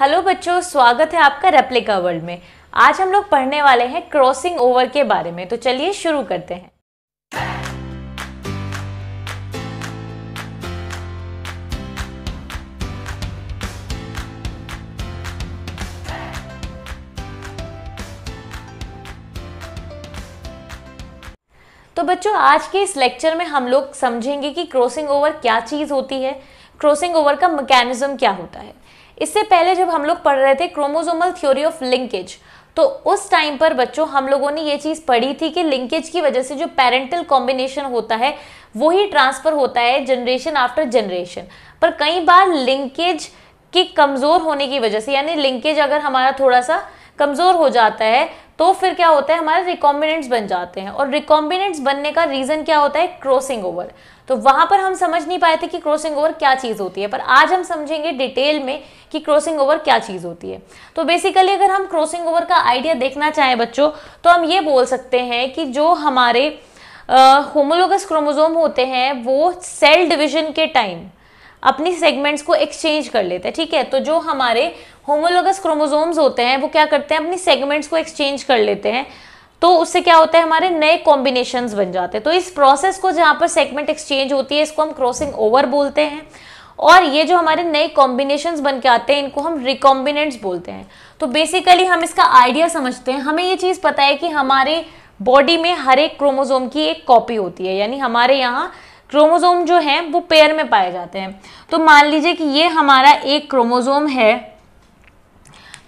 hello बच्चों स्वागत है आपका रेप्लिका वर्ल्ड में आज हम लोग पढ़ने वाले हैं क्रॉसिंग ओवर के बारे में तो चलिए शुरू करते हैं तो बच्चों आज के इस लेक्चर में हम लोग समझेंगे कि क्रॉसिंग ओवर क्या चीज़ होती है क्रॉसिंग ओवर का मैकेनिज्म क्या होता है इससे पहले जब हम लोग पढ़ रहे थे क्रोमोजोमल थ्योरी ऑफ लिंकेज तो उस टाइम पर बच्चों हम लोगों ने ये चीज़ पढ़ी थी कि लिंकेज की वजह से जो पेरेंटल कॉम्बिनेशन होता है वो ही ट्रांसफ़र होता है जनरेशन आफ्टर जनरेशन पर कई बार लिंकेज के कमज़ोर होने की वजह से यानी लिंकेज अगर हमारा थोड़ा सा कमज़ोर हो जाता है तो फिर क्या होता है हमारे रिकॉम्बिनेंट्स बन जाते हैं और रिकॉम्बिनेंट्स बनने का रीज़न क्या होता है क्रॉसिंग ओवर तो वहां पर हम समझ नहीं पाए थे कि क्रॉसिंग ओवर क्या चीज़ होती है पर आज हम समझेंगे डिटेल में कि क्रॉसिंग ओवर क्या चीज़ होती है तो बेसिकली अगर हम क्रॉसिंग ओवर का आइडिया देखना चाहें बच्चों तो हम ये बोल सकते हैं कि जो हमारे होमोलोगस क्रोमोजोम होते हैं वो सेल डिविजन के टाइम अपनी सेगमेंट्स को एक्सचेंज कर लेते हैं ठीक है तो जो हमारे होमोलोगस क्रोमोजोम्स होते हैं वो क्या करते हैं अपनी सेगमेंट्स को एक्सचेंज कर लेते हैं तो उससे क्या होता है हमारे नए कॉम्बिनेशन बन जाते हैं तो इस प्रोसेस को जहाँ पर सेगमेंट एक्सचेंज होती है इसको हम क्रॉसिंग ओवर बोलते हैं और ये जो हमारे नए कॉम्बिनेशन बन के आते हैं इनको हम रिकॉम्बिनेंट्स बोलते हैं तो बेसिकली हम इसका आइडिया समझते हैं हमें ये चीज़ पता है कि हमारे बॉडी में हर एक क्रोमोजोम की एक कॉपी होती है यानी हमारे यहाँ क्रोमोजोम जो है वो पेयर में पाए जाते हैं तो मान लीजिए कि ये हमारा एक क्रोमोजोम है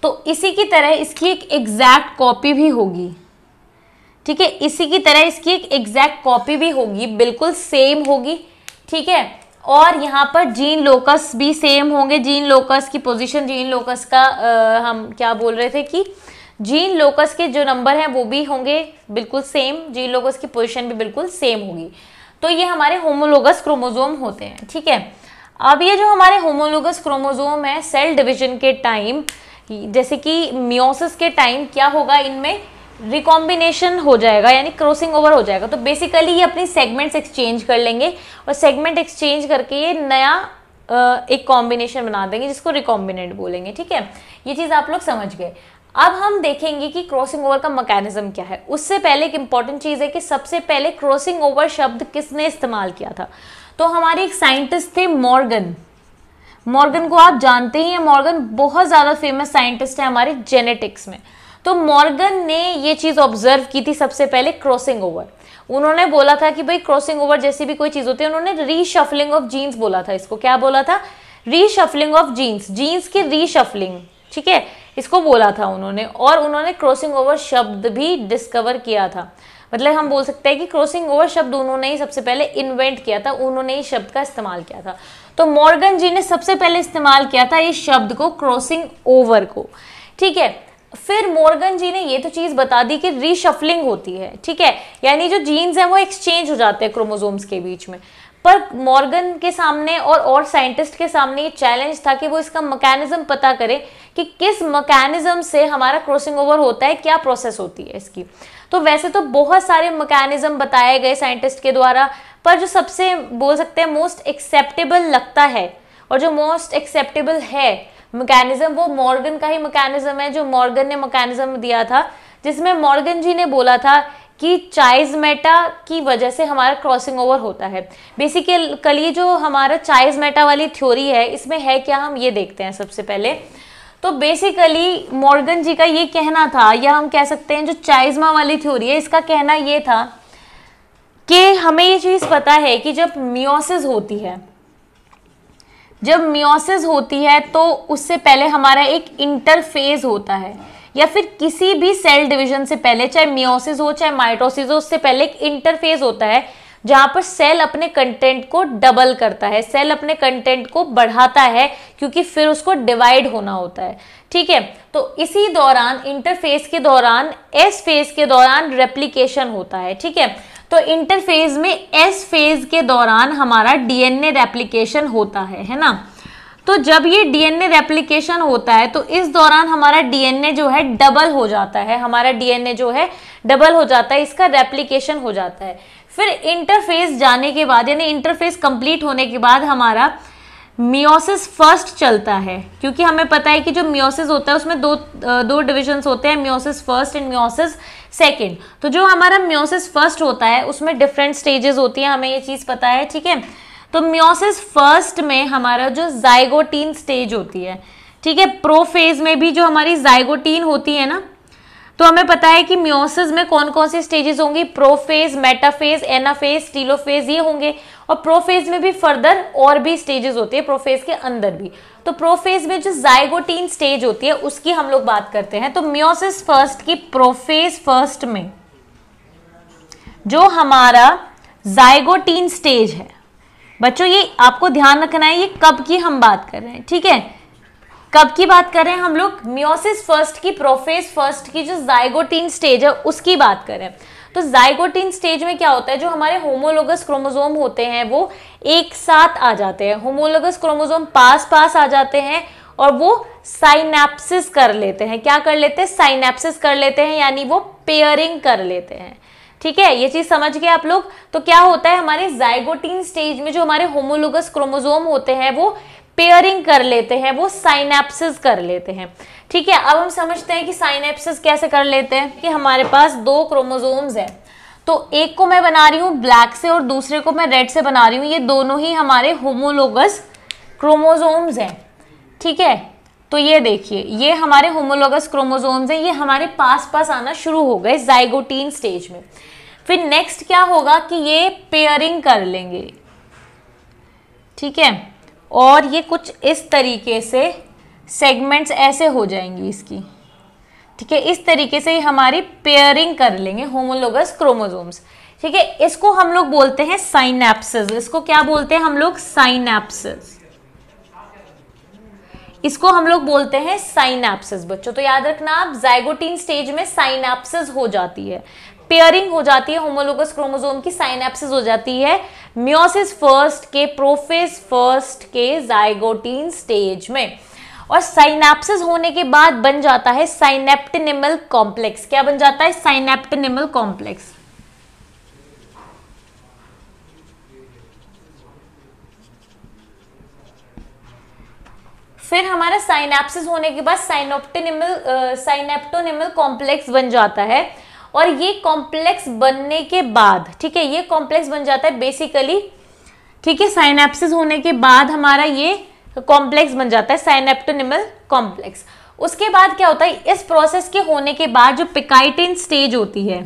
तो इसी की तरह इसकी एक एग्जैक्ट कॉपी भी होगी ठीक है इसी की तरह इसकी एक एग्जैक्ट कॉपी भी होगी बिल्कुल सेम होगी ठीक है और यहाँ पर जीन लोकस भी सेम होंगे जीन लोकस की पोजीशन जीन लोकस का आ, हम क्या बोल रहे थे कि जीन लोकस के जो नंबर हैं वो भी होंगे बिल्कुल सेम जीन लोकस की पोजीशन भी बिल्कुल सेम होगी तो ये हमारे होमोलोगस क्रोमोजोम होते हैं ठीक है अब ये जो हमारे होमोलोगस क्रोमोजोम है सेल डिविजन के टाइम जैसे कि म्योसिस के टाइम क्या होगा इनमें रिकॉम्बिनेशन हो जाएगा यानी क्रॉसिंग ओवर हो जाएगा तो बेसिकली ये अपनी सेगमेंट्स एक्सचेंज कर लेंगे और सेगमेंट एक्सचेंज करके ये नया एक कॉम्बिनेशन बना देंगे जिसको रिकॉम्बिनेंट बोलेंगे ठीक है ये चीज़ आप लोग समझ गए अब हम देखेंगे कि क्रॉसिंग ओवर का मैकेनिज्म क्या है उससे पहले एक इंपॉर्टेंट चीज़ है कि सबसे पहले क्रॉसिंग ओवर शब्द किसने इस्तेमाल किया था तो हमारे एक साइंटिस्ट थे मॉर्गन मॉर्गन को आप जानते ही हैं मॉर्गन बहुत ज़्यादा फेमस साइंटिस्ट है हमारे जेनेटिक्स में तो मॉर्गन ने ये चीज़ ऑब्जर्व की थी सबसे पहले क्रॉसिंग ओवर उन्होंने बोला था कि भाई क्रॉसिंग ओवर जैसी भी कोई चीज़ होती है उन्होंने रीशफलिंग ऑफ जीन्स बोला था इसको क्या बोला था रीशफलिंग ऑफ जीन्स जीन्स की रीशफलिंग ठीक है इसको बोला था उन्होंने और उन्होंने क्रॉसिंग ओवर शब्द भी डिस्कवर किया था मतलब हम बोल सकते हैं कि क्रॉसिंग ओवर शब्द उन्होंने ही सबसे पहले इन्वेंट किया था उन्होंने ही शब्द का इस्तेमाल किया था तो मॉर्गन जी ने सबसे पहले इस्तेमाल किया था इस शब्द को क्रॉसिंग ओवर को ठीक है फिर मोर्गन जी ने ये तो चीज़ बता दी कि रीशफलिंग होती है ठीक है यानी जो जीन्स हैं वो एक्सचेंज हो जाते हैं क्रोमोजोम्स के बीच में पर मॉर्गन के सामने और और साइंटिस्ट के सामने ये चैलेंज था कि वो इसका मकैनिज़्म पता करे कि किस मकैनिज़्म से हमारा क्रॉसिंग ओवर होता है क्या प्रोसेस होती है इसकी तो वैसे तो बहुत सारे मकैनिज़्म बताए गए साइंटिस्ट के द्वारा पर जो सबसे बोल सकते हैं मोस्ट एक्सेप्टेबल लगता है और जो मोस्ट एक्सेप्टेबल है मैकेनिज्म वो मॉर्गन का ही मैकेनिज्म है जो मॉर्गन ने मैकेनिज्म दिया था जिसमें मॉर्गन जी ने बोला था कि चाइज मेटा की वजह से हमारा क्रॉसिंग ओवर होता है बेसिकली जो हमारा चाइज मेटा वाली थ्योरी है इसमें है क्या हम ये देखते हैं सबसे पहले तो बेसिकली मॉर्गन जी का ये कहना था या हम कह सकते हैं जो चाइजमा वाली थ्योरी है इसका कहना ये था कि हमें ये चीज़ पता है कि जब मियोसिस होती है जब मियोसिस होती है तो उससे पहले हमारा एक इंटरफेज होता है या फिर किसी भी सेल डिवीजन से पहले चाहे मियोसिस हो चाहे माइटोसिस हो उससे पहले एक इंटरफेज होता है जहां पर सेल अपने कंटेंट को डबल करता है सेल अपने कंटेंट को बढ़ाता है क्योंकि फिर उसको डिवाइड होना होता है ठीक है तो इसी दौरान इंटरफेस के दौरान एस फेस के दौरान रेप्लीकेशन होता है ठीक है तो इंटरफेज में एस फेज के दौरान हमारा डीएनए रेप्लिकेशन होता है है ना तो जब ये डीएनए रेप्लिकेशन होता है तो इस दौरान हमारा डीएनए जो है डबल हो जाता है हमारा डीएनए जो है डबल हो जाता है इसका रेप्लिकेशन हो जाता है फिर इंटरफेस जाने के बाद यानी इंटरफेस कंप्लीट होने के बाद हमारा मियोसिस फर्स्ट चलता है क्योंकि हमें पता है कि जो मियोसिस होता है उसमें दो दो डिविजन्स होते हैं meiosis first and meiosis second तो जो हमारा म्योसिस फर्स्ट होता है उसमें डिफरेंट स्टेजेस होती है हमें ये चीज़ पता है ठीक है तो म्योसिस फर्स्ट में हमारा जो जाइगोटीन स्टेज होती है ठीक है प्रोफेज में भी जो हमारी जाइगोटीन होती है ना तो हमें पता है कि म्योसिस में कौन कौन सी स्टेजेस होंगी प्रोफेज मेटाफेज एनाफेज स्टीलोफेज ये होंगे और प्रोफेज में भी फर्दर और भी स्टेजेस होती है प्रोफेज के अंदर भी तो प्रोफेज में जो जायगोटीन स्टेज होती है उसकी हम लोग बात करते हैं तो म्योसिस फर्स्ट की प्रोफेज फर्स्ट में जो हमारा जायगोटीन स्टेज है बच्चों ये आपको ध्यान रखना है ये कब की हम बात कर रहे हैं ठीक है कब की बात कर रहे हैं हम लोग म्योसिस फर्स्ट की प्रोफेस फर्स्ट की जो जाइगोटीन स्टेज है उसकी बात करें तो जाइगोटीन स्टेज में क्या होता है जो हमारे होमोलोगस क्रोमोजोम होते हैं वो एक साथ आ जाते हैं होमोलोगस क्रोमोजोम पास पास आ जाते हैं और वो साइनेप्सिस कर लेते हैं क्या कर लेते हैं साइनेप्सिस कर लेते हैं यानी वो पेयरिंग कर लेते हैं ठीक है ये चीज समझ गए आप लोग तो क्या होता है हमारे जाइगोटीन स्टेज में जो हमारे होमोलोगस क्रोमोजोम होते हैं वो पेयरिंग कर लेते हैं वो साइनेप्सिस कर लेते हैं ठीक है अब हम समझते हैं कि साइनेप्सिस कैसे कर लेते हैं कि हमारे पास दो क्रोमोजोम्स हैं तो एक को मैं बना रही हूँ ब्लैक से और दूसरे को मैं रेड से बना रही हूँ ये दोनों ही हमारे होमोलोगस क्रोमोजोम्स हैं ठीक है तो ये देखिए ये हमारे होमोलोगस क्रोमोजोम्स हैं ये हमारे पास पास आना शुरू हो गए जाइगोटीन स्टेज में फिर नेक्स्ट क्या होगा कि ये पेयरिंग कर लेंगे ठीक है और ये कुछ इस तरीके से सेगमेंट्स ऐसे हो जाएंगी इसकी ठीक है इस तरीके से हमारी पेयरिंग कर लेंगे होमोलोगस क्रोमोजोम्स ठीक है इसको हम लोग बोलते हैं साइनेप्सिस इसको क्या बोलते हैं हम लोग साइनेप्सिस इसको हम लोग बोलते हैं साइनाप्सिस बच्चों तो याद रखना आप जाइगोटीन स्टेज में साइनाप्सिस हो जाती है पेयरिंग हो जाती है होमोलोगस क्रोमोजोम की साइनेप्सिस हो जाती है म्योसिस फर्स्ट के प्रोफेस फर्स्ट के जाइगोटीन स्टेज में और साइनेप्सिस होने के बाद बन जाता है साइनेप्टिनिमल कॉम्प्लेक्स क्या बन जाता है साइनेप्टिनिमल कॉम्प्लेक्स फिर हमारा साइनेप्सिस होने के बाद साइनोप्टिनिमल साइनेप्टोनिमल कॉम्प्लेक्स बन जाता है और ये कॉम्प्लेक्स बनने के बाद ठीक है ये कॉम्प्लेक्स बन जाता है बेसिकली ठीक है साइनेप्सिस होने के बाद हमारा ये कॉम्प्लेक्स बन जाता है साइनेप्टोनिमल कॉम्प्लेक्स उसके बाद क्या होता है इस प्रोसेस के होने के बाद जो पिकाइटिन स्टेज होती है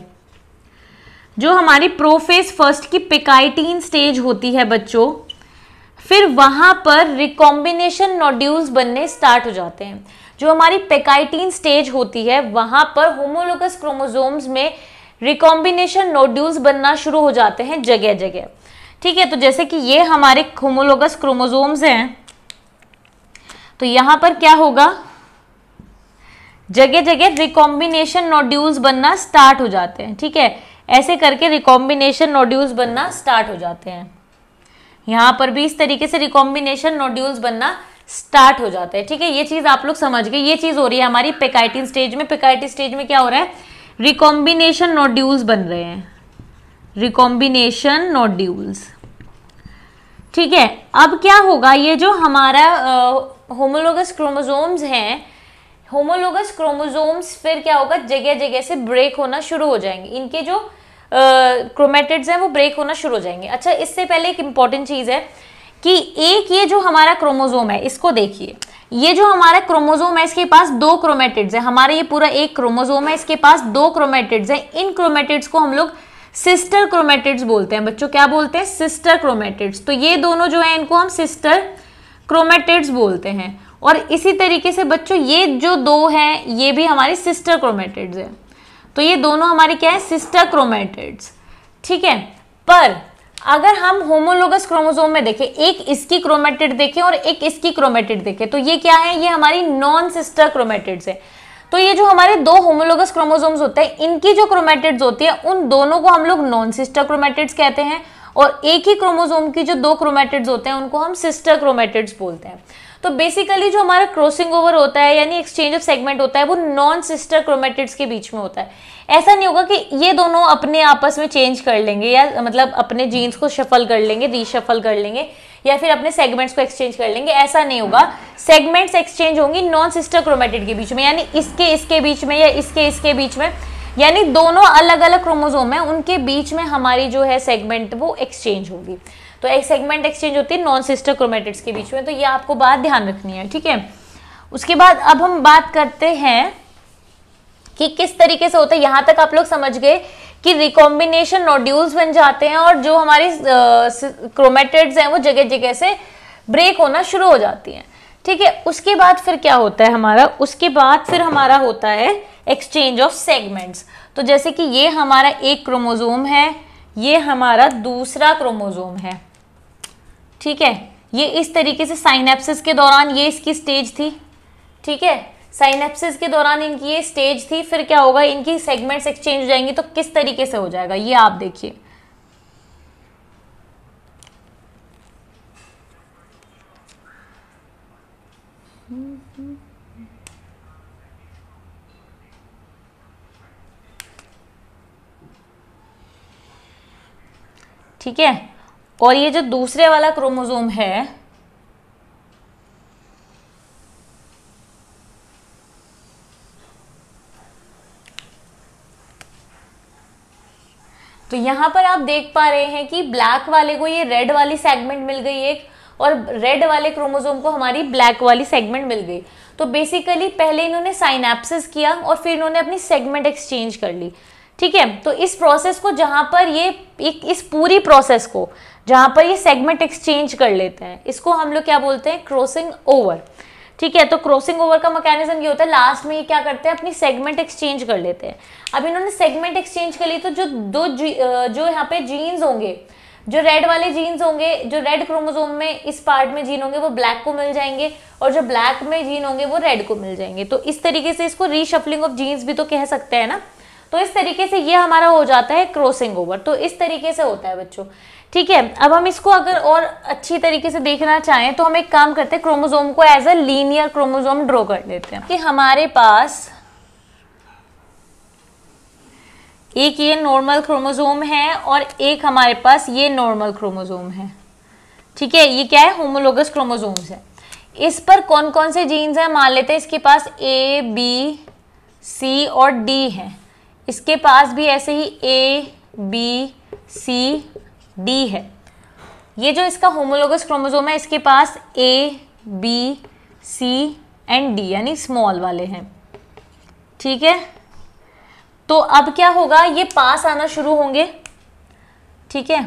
जो हमारी प्रोफेस फर्स्ट की पिकाइटीन स्टेज होती है बच्चों फिर वहां पर रिकॉम्बिनेशन नोड्यूल्स बनने स्टार्ट हो जाते हैं जो हमारी पेकाइटीन स्टेज होती है वहां पर होमोलोगस क्रोमोजोम्स में रिकॉम्बिनेशन नोड्यूल्स बनना शुरू हो जाते हैं जगह जगह ठीक है तो जैसे कि ये हमारे होमोलोगस क्रोमोजोम्स हैं तो यहां पर क्या होगा जगह जगह रिकॉम्बिनेशन नोड्यूल्स बनना स्टार्ट हो जाते हैं ठीक है ऐसे करके रिकॉम्बिनेशन नोड्यूल्स बनना स्टार्ट हो जाते हैं यहां पर भी इस तरीके से रिकॉम्बिनेशन नोड्यूल्स बनना स्टार्ट हो जाता है ठीक है ये चीज़ आप लोग समझ गए ये चीज़ हो रही है हमारी पेकाइटिन स्टेज में पेकाइटिन स्टेज में क्या हो रहा है रिकॉम्बिनेशन नोड्यूल्स बन रहे हैं रिकॉम्बिनेशन नोड्यूल्स ठीक है अब क्या होगा ये जो हमारा होमोलोगस क्रोमोजोम्स हैं होमोलोगस क्रोमोजोम्स फिर क्या होगा जगह जगह से ब्रेक होना शुरू हो जाएंगे इनके जो क्रोमेटिड्स हैं वो ब्रेक होना शुरू हो जाएंगे अच्छा इससे पहले एक इम्पॉर्टेंट चीज़ है कि एक ये जो हमारा क्रोमोजोम है इसको देखिए ये जो हमारा क्रोमोजोम है इसके पास दो क्रोमेटिड्स है हमारे ये पूरा एक क्रोमोजोम है इसके पास दो क्रोमेटिड्स है इन क्रोमेटिड्स को हम लोग सिस्टर क्रोमेटिड्स बोलते हैं बच्चों क्या बोलते हैं सिस्टर क्रोमेटिड्स तो ये दोनों जो है इनको हम सिस्टर क्रोमेटिड्स बोलते हैं और इसी तरीके से बच्चों ये जो दो हैं ये भी हमारी सिस्टर क्रोमेटिड्स हैं तो ये दोनों हमारे क्या है सिस्टर क्रोमेटिड्स ठीक है पर अगर हम होमोलोगस क्रोमोजोम में देखें एक इसकी क्रोमेटिड देखें और एक इसकी क्रोमेटिड देखें तो ये क्या है ये हमारी नॉन सिस्टर क्रोमेटिड्स है तो ये जो हमारे दो होमोलोगस क्रोमोजोम्स होते हैं इनकी जो क्रोमेटिड्स होती है उन दोनों को हम लोग नॉन सिस्टर क्रोमेटिड्स कहते हैं और एक ही क्रोमोजोम की जो दो क्रोमेटिड्स होते हैं उनको हम सिस्टर क्रोमेटिड्स बोलते हैं तो बेसिकली जो हमारा क्रॉसिंग ओवर होता है यानी एक्सचेंज ऑफ सेगमेंट होता है वो नॉन सिस्टर क्रोमेटिड्स के बीच में होता है ऐसा नहीं होगा कि ये दोनों अपने आपस में चेंज कर लेंगे या मतलब अपने जीन्स को शफल कर लेंगे रीशफल कर लेंगे या फिर अपने सेगमेंट्स को एक्सचेंज कर लेंगे ऐसा नहीं होगा सेगमेंट्स एक्सचेंज होंगी नॉन सिस्टर क्रोमेटिड के बीच में यानी इसके इसके बीच में या इसके इसके बीच में यानी दोनों अलग अलग क्रोमोजोम है उनके बीच में हमारी जो है सेगमेंट वो एक्सचेंज होगी तो एक सेगमेंट एक्सचेंज होती है नॉन सिस्टर क्रोमेटिड्स के बीच में तो ये आपको बात ध्यान रखनी है ठीक है उसके बाद अब हम बात करते हैं कि किस तरीके से होता है यहाँ तक आप लोग समझ गए कि रिकॉम्बिनेशन नोड्यूल्स बन जाते हैं और जो हमारी क्रोमेटेड्स हैं वो जगह जगह से ब्रेक होना शुरू हो जाती हैं ठीक है उसके बाद फिर क्या होता है हमारा उसके बाद फिर हमारा होता है एक्सचेंज ऑफ सेगमेंट्स तो जैसे कि ये हमारा एक क्रोमोजोम है ये हमारा दूसरा क्रोमोजोम है ठीक है ये इस तरीके से साइनेप्सिस के दौरान ये इसकी स्टेज थी ठीक है साइनेप्सिस के दौरान इनकी ये स्टेज थी फिर क्या होगा इनकी सेगमेंट्स एक्सचेंज हो जाएंगी तो किस तरीके से हो जाएगा ये आप देखिए ठीक है और ये जो दूसरे वाला क्रोमोजोम है तो यहां पर आप देख पा रहे हैं कि ब्लैक वाले को ये रेड वाली सेगमेंट मिल गई एक और रेड वाले क्रोमोजोम को हमारी ब्लैक वाली सेगमेंट मिल गई तो बेसिकली पहले इन्होंने साइनेप्सिस किया और फिर इन्होंने अपनी सेगमेंट एक्सचेंज कर ली ठीक है तो इस प्रोसेस को जहाँ पर ये एक इस पूरी प्रोसेस को जहाँ पर ये सेगमेंट एक्सचेंज कर लेते हैं इसको हम लोग क्या बोलते हैं क्रॉसिंग ओवर ठीक है तो क्रॉसिंग ओवर का मैकेनिज्म ये होता है लास्ट में ये क्या करते हैं अपनी सेगमेंट एक्सचेंज कर लेते हैं अब इन्होंने सेगमेंट एक्सचेंज कर ली तो जो दो जो यहाँ पे जीन्स होंगे जो रेड वाले जीन्स होंगे जो रेड क्रोमोजोम में इस पार्ट में जीन होंगे वो ब्लैक को मिल जाएंगे और जो ब्लैक में जीन होंगे वो रेड को मिल जाएंगे तो इस तरीके से इसको रीशफलिंग ऑफ जीन्स भी तो कह सकते हैं ना तो इस तरीके से ये हमारा हो जाता है क्रॉसिंग ओवर तो इस तरीके से होता है बच्चों ठीक है अब हम इसको अगर और अच्छी तरीके से देखना चाहें तो हम एक काम करते हैं क्रोमोजोम को as a linear chromosome draw कर देते हैं कि हमारे पास एक ये नॉर्मल क्रोमोजोम है और एक हमारे पास ये नॉर्मल क्रोमोजोम है ठीक है ये क्या है होमोलोगस क्रोमोजोम्स है इस पर कौन कौन से जीन्स हैं मान लेते हैं इसके पास ए बी सी और डी है इसके पास भी ऐसे ही ए बी सी डी है ये जो इसका होमोलोगस क्रोमोजोम है इसके पास A B C and D यानी स्मॉल वाले हैं ठीक है तो अब क्या होगा ये पास आना शुरू होंगे ठीक है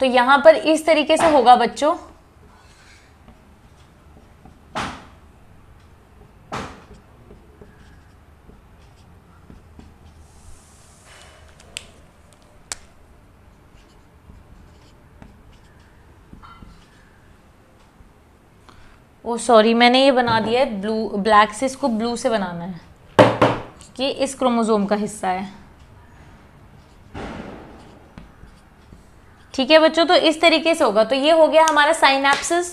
तो यहां पर इस तरीके से होगा बच्चों ओ सॉरी मैंने ये बना दिया है ब्लू ब्लैक से इसको ब्लू से बनाना है कि इस क्रोमोज़ोम का हिस्सा है ठीक है बच्चों तो इस तरीके से होगा तो ये हो गया हमारा साइनाप्सिस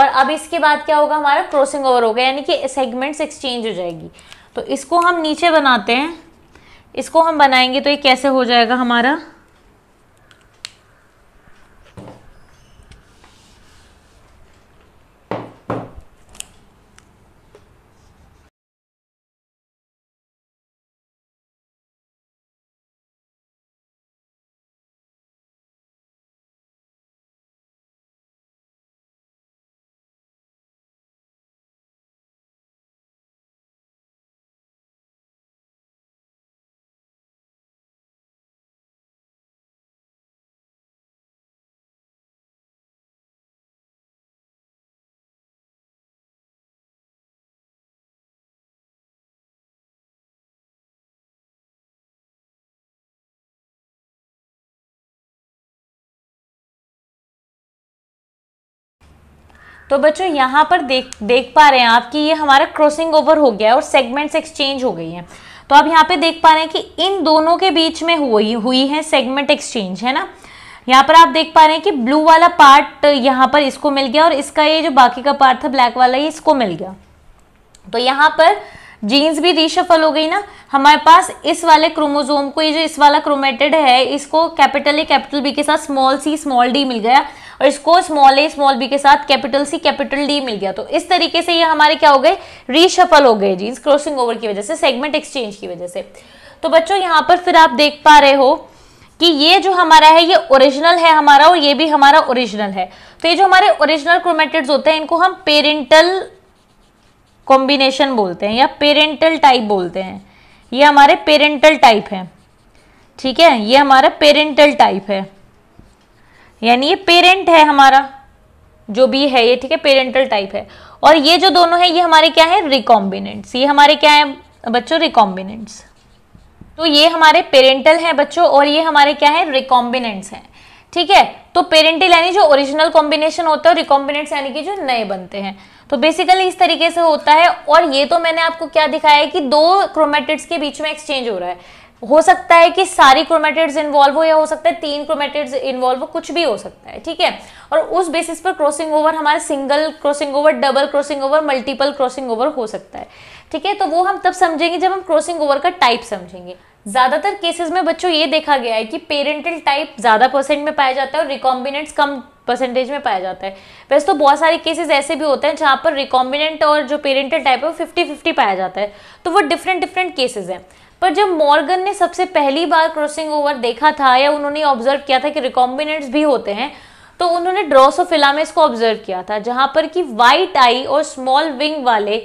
और अब इसके बाद क्या होगा हमारा क्रॉसिंग ओवर होगा यानी कि सेगमेंट्स एक्सचेंज हो जाएगी तो इसको हम नीचे बनाते हैं इसको हम बनाएंगे तो ये कैसे हो जाएगा हमारा तो बच्चों यहाँ पर देख देख पा रहे हैं आप कि ये हमारा क्रॉसिंग ओवर हो गया है और सेगमेंट्स एक्सचेंज हो गई हैं तो आप यहाँ पे देख पा रहे हैं कि इन दोनों के बीच में हुई हुई है सेगमेंट एक्सचेंज है ना यहाँ पर आप देख पा रहे हैं कि ब्लू वाला पार्ट यहाँ पर इसको मिल गया और इसका ये जो बाकी का पार्ट था ब्लैक वाला ये इसको मिल गया तो यहाँ पर जीन्स भी रिशफल हो गई ना हमारे पास इस वाले क्रोमोजोम को ये जो इस वाला क्रोमेटेड है इसको कैपिटल ए कैपिटल बी के साथ स्मॉल सी स्मॉल डी मिल गया और इसको स्मॉल ए स्मॉल बी के साथ कैपिटल सी कैपिटल डी मिल गया तो इस तरीके से ये हमारे क्या हो गए रीशफल हो गए जीन्स क्रॉसिंग ओवर की वजह से सेगमेंट एक्सचेंज की वजह से तो बच्चों यहाँ पर फिर आप देख पा रहे हो कि ये जो हमारा है ये ओरिजिनल है हमारा और ये भी हमारा ओरिजिनल है तो ये जो हमारे ओरिजिनल क्रोमेटेड होते हैं इनको हम पेरेंटल कॉम्बिनेशन बोलते हैं या पेरेंटल टाइप बोलते हैं ये हमारे पेरेंटल टाइप है ठीक है ये हमारा पेरेंटल टाइप है यानी ये पेरेंट है हमारा जो भी है ये ठीक है पेरेंटल टाइप है और ये जो दोनों है ये हमारे क्या है रिकॉम्बिनेंट्स ये हमारे क्या है बच्चों रिकॉम्बिनेंट्स तो ये हमारे पेरेंटल हैं बच्चों और ये हमारे क्या है रिकॉम्बिनेंट्स हैं ठीक है तो पेरेंटल यानी जो ओरिजिनल कॉम्बिनेशन होता है और रिकॉम्बिनेंट्स यानी कि जो नए बनते हैं तो बेसिकली इस तरीके से होता है और ये तो मैंने आपको क्या दिखाया है कि दो क्रोमेटिड्स के बीच में एक्सचेंज हो रहा है हो सकता है कि सारी क्रोमेटेड इन्वॉल्व हो या हो सकता है तीन क्रोमेटेड इन्वॉल्व हो कुछ भी हो सकता है ठीक है और उस बेसिस पर क्रॉसिंग ओवर हमारा single crossing over double crossing over multiple crossing over हो सकता है ठीक है तो वो हम तब समझेंगे जब हम क्रॉसिंग ओवर का टाइप समझेंगे ज़्यादातर केसेस में बच्चों ये देखा गया है कि पेरेंटल टाइप ज़्यादा परसेंट में पाया जाता है और रिकॉम्बिनेंट्स कम परसेंटेज में पाया जाता है वैसे तो बहुत सारे केसेस ऐसे भी होते हैं जहाँ पर रिकॉम्बिनेंट और जो पेरेंटल टाइप है वो फिफ्टी फिफ्टी पाया जाता है तो वो डिफरेंट डिफरेंट केसेज हैं पर जब मॉर्गन ने सबसे पहली बार क्रॉसिंग ओवर देखा था या उन्होंने ऑब्जर्व किया था कि रिकॉम्बिनेंट्स भी होते हैं तो उन्होंने ड्रॉस ऑफ इलामेस को ऑब्जर्व किया था जहाँ पर कि वाइट आई और स्मॉल विंग वाले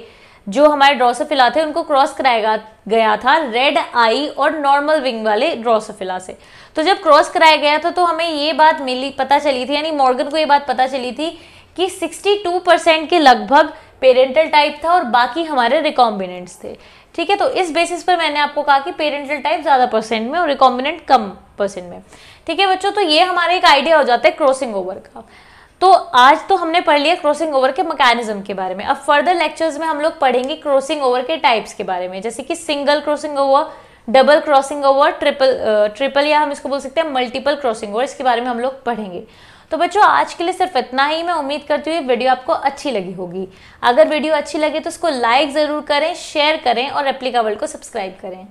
जो हमारे ड्रोसोफिला थे उनको क्रॉस कराया गया था रेड आई और नॉर्मल विंग वाले ड्रोसोफिला से तो जब क्रॉस कराया गया था तो हमें ये बात मिली पता चली थी यानी मॉर्गन को ये बात पता चली थी कि 62 परसेंट के लगभग पेरेंटल टाइप था और बाकी हमारे रिकॉम्बिनेंट्स थे ठीक है तो इस बेसिस पर मैंने आपको कहा कि पेरेंटल टाइप ज़्यादा परसेंट में और रिकॉम्बिनेंट कम परसेंट में ठीक है बच्चों तो ये हमारे एक आइडिया हो जाता है क्रॉसिंग ओवर का तो आज तो हमने पढ़ लिया क्रॉसिंग ओवर के मैकेनिज्म के बारे में अब फर्दर लेक्चर्स में हम लोग पढ़ेंगे क्रॉसिंग ओवर के टाइप्स के बारे में जैसे कि single crossing over double crossing over triple triple या हम इसको बोल सकते हैं मल्टीपल क्रॉसिंग ओवर इसके बारे में हम लोग पढ़ेंगे तो बच्चों आज के लिए सिर्फ इतना ही मैं उम्मीद करती हूँ वीडियो आपको अच्छी लगी होगी अगर वीडियो अच्छी लगे तो इसको लाइक ज़रूर करें शेयर करें और रेप्लिका को सब्सक्राइब करें